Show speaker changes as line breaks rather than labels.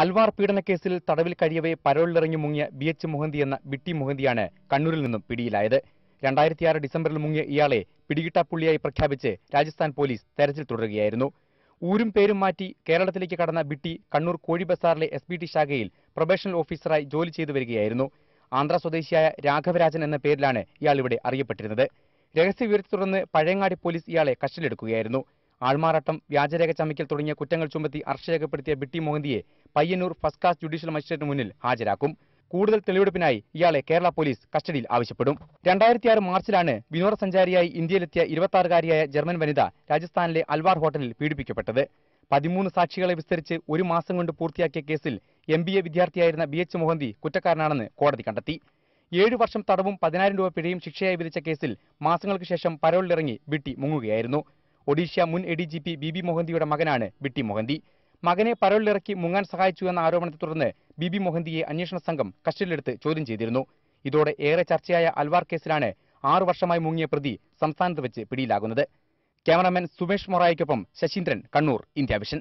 അൽവാർ പീഡനക്കേസിൽ തടവിൽ കഴിയവേ പരോളിലിറങ്ങി മുങ്ങിയ B H Mohanty എന്ന ബിട്ടി മൊഹന്തിയാണ് കണ്ണൂരിൽ നിന്നും പിടിയിലായത് രണ്ടായിരത്തിയാറ് ഡിസംബറിൽ മുങ്ങിയ ഇയാളെ പിടികിട്ടാപ്പുള്ളിയായി പ്രഖ്യാപിച്ച് രാജസ്ഥാൻ പോലീസ് തെരച്ചിൽ തുടരുകയായിരുന്നു ഊരും പേരും മാറ്റി കേരളത്തിലേക്ക് കടന്ന ബിട്ടി കണ്ണൂർ കോഴി ബസാറിലെ എസ് ബി ടി ശാഖയിൽ പ്രൊബേഷണൽ ഓഫീസറായി ജോലി ചെയ്തു വരികയായിരുന്നു ആന്ധ്ര സ്വദേശിയായ രാഘവരാജൻ എന്ന പേരിലാണ് ഇയാൾ ഇവിടെ അറിയപ്പെട്ടിരുന്നത് രഹസ്യവിവരത്തെ തുടർന്ന് പഴയങ്ങാടി പോലീസ് ഇയാളെ കസ്റ്റഡിയിലെടുക്കുകയായിരുന്നു ആൾമാറാട്ടം വ്യാജരേഖ ചമയ്ക്കൽ തുടങ്ങിയ കുറ്റങ്ങൾ ചുമത്തി അർഷ രേഖപ്പെടുത്തിയ ബിട്ടി മോഹന്തിയെ പയ്യന്നൂർ ഫസ്റ്റ് ക്ലാസ് ജുഡീഷ്യൽ മജിസ്ട്രേറ്റിന് മുന്നിൽ ഹാജരാക്കും കൂടുതൽ തെളിവെടുപ്പിനായി ഇയാളെ കേരള പോലീസ് കസ്റ്റഡിയിൽ ആവശ്യപ്പെടും രണ്ടായിരത്തി ആറ് മാർച്ചിലാണ് വിനോദസഞ്ചാരിയായി ഇന്ത്യയിലെത്തിയ ഇരുപത്തിയാറുകാരിയായ ജർമ്മൻ വനിത രാജസ്ഥാനിലെ അൽവാർ ഹോട്ടലിൽ പീഡിപ്പിക്കപ്പെട്ടത് പതിമൂന്ന് സാക്ഷികളെ വിസ്തരിച്ച് ഒരു മാസം കൊണ്ട് പൂർത്തിയാക്കിയ കേസിൽ എം ബി എ വിദ്യാർത്ഥിയായിരുന്ന ബി എച്ച് മൊഹന്തി കുറ്റക്കാരനാണെന്ന് കോടതി കണ്ടെത്തി ഏഴു വർഷം തടവും പതിനായിരം രൂപ പിഴയും ശിക്ഷയായി വിധിച്ച കേസിൽ മാസങ്ങൾക്ക് ശേഷം പരോളിലിറങ്ങി ബിട്ടി മുങ്ങുകയായിരുന്നു ഒഡീഷ മുൻ A D G P B B മൊഹന്തിയുടെ മകനാണ് ബിട്ടി മൊഹന്തി മകനെ പരോളിലിറക്കി മുങ്ങാൻ സഹായിച്ചു എന്ന ആരോപണത്തെ തുടർന്ന് ബിബി മൊഹന്തിയെ അന്വേഷണ സംഘം കസ്റ്റഡിയിലെടുത്ത് ചോദ്യം ചെയ്തിരുന്നു ഇതോടെ ഏറെ ചർച്ചയായ അൽവാർ കേസിലാണ് ആറു വർഷമായി മുങ്ങിയ പ്രതി സംസ്ഥാനത്ത് വെച്ച് പിടിയിലാകുന്നത് ക്യാമറാമാൻ സുമേഷ് മൊറായിക്കൊപ്പം ശശീന്ദ്രൻ കണ്ണൂർ ഇന്ത്യ വിഷൻ